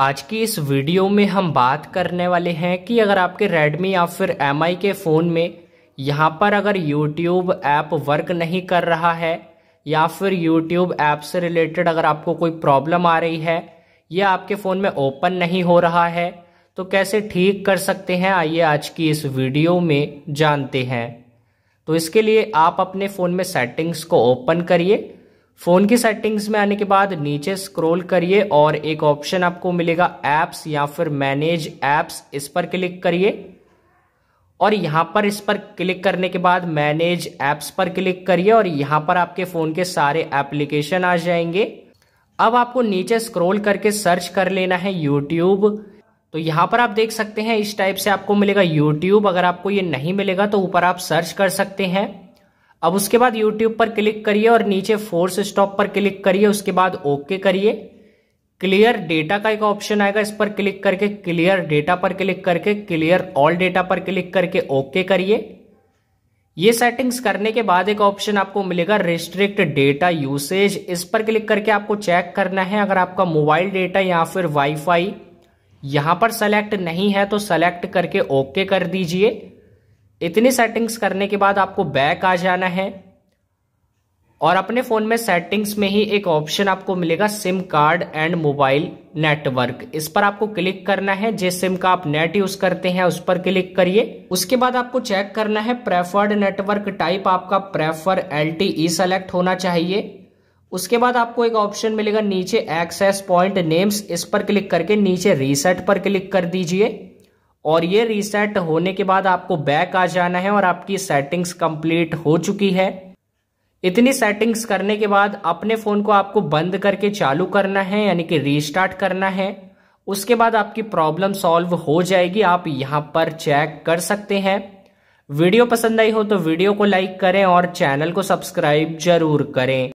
आज की इस वीडियो में हम बात करने वाले हैं कि अगर आपके Redmi या फिर एम के फ़ोन में यहाँ पर अगर YouTube ऐप वर्क नहीं कर रहा है या फिर YouTube ऐप से रिलेटेड अगर आपको कोई प्रॉब्लम आ रही है या आपके फ़ोन में ओपन नहीं हो रहा है तो कैसे ठीक कर सकते हैं आइए आज की इस वीडियो में जानते हैं तो इसके लिए आप अपने फ़ोन में सेटिंग्स को ओपन करिए फ़ोन की सेटिंग्स में आने के बाद नीचे स्क्रॉल करिए और एक ऑप्शन आपको मिलेगा एप्स या फिर मैनेज एप्स इस पर क्लिक करिए और यहां पर इस पर क्लिक करने के बाद मैनेज एप्स पर क्लिक करिए और यहां पर आपके फ़ोन के सारे एप्लीकेशन आ जाएंगे अब आपको नीचे स्क्रॉल करके सर्च कर लेना है यूट्यूब तो यहां पर आप देख सकते हैं इस टाइप से आपको मिलेगा यूट्यूब अगर आपको ये नहीं मिलेगा तो ऊपर आप सर्च कर सकते हैं अब उसके बाद यूट्यूब पर क्लिक करिए और नीचे फोर्स स्टॉप पर क्लिक करिए उसके बाद ओके करिए क्लियर डेटा का एक ऑप्शन आएगा इस पर क्लिक करके क्लियर डेटा पर क्लिक करके क्लियर ऑल डेटा पर क्लिक करके ओके करिए ये सेटिंग्स करने के बाद एक ऑप्शन आपको मिलेगा रिस्ट्रिक्ट डेटा यूसेज इस पर क्लिक करके आपको चेक करना है अगर आपका मोबाइल डेटा या फिर वाईफाई यहां पर सेलेक्ट नहीं है तो सेलेक्ट करके ओके कर दीजिए इतनी सेटिंग्स करने के बाद आपको बैक आ जाना है और अपने फ़ोन में सेटिंग्स में ही एक ऑप्शन आपको मिलेगा SIM card and mobile network इस पर आपको क्लिक करना है जिस सिम का आप नेट यूज़ करते हैं उस पर क्लिक करिए उसके बाद आपको चेक करना है प्रेफर्ड नेटवर्क टाइप आपका प्रेफर एल टी सेलेक्ट होना चाहिए उसके बाद आपको एक ऑप्शन मिलेगा नीचे एक्सेस पॉइंट नेम्स इस पर क्लिक करके नीचे रीसेट पर क्लिक कर दीजिए और ये रीसेट होने के बाद आपको बैक आ जाना है और आपकी सेटिंग्स कंप्लीट हो चुकी है इतनी सेटिंग्स करने के बाद अपने फ़ोन को आपको बंद करके चालू करना है यानी कि रीस्टार्ट करना है उसके बाद आपकी प्रॉब्लम सॉल्व हो जाएगी आप यहां पर चेक कर सकते हैं वीडियो पसंद आई हो तो वीडियो को लाइक करें और चैनल को सब्सक्राइब जरूर करें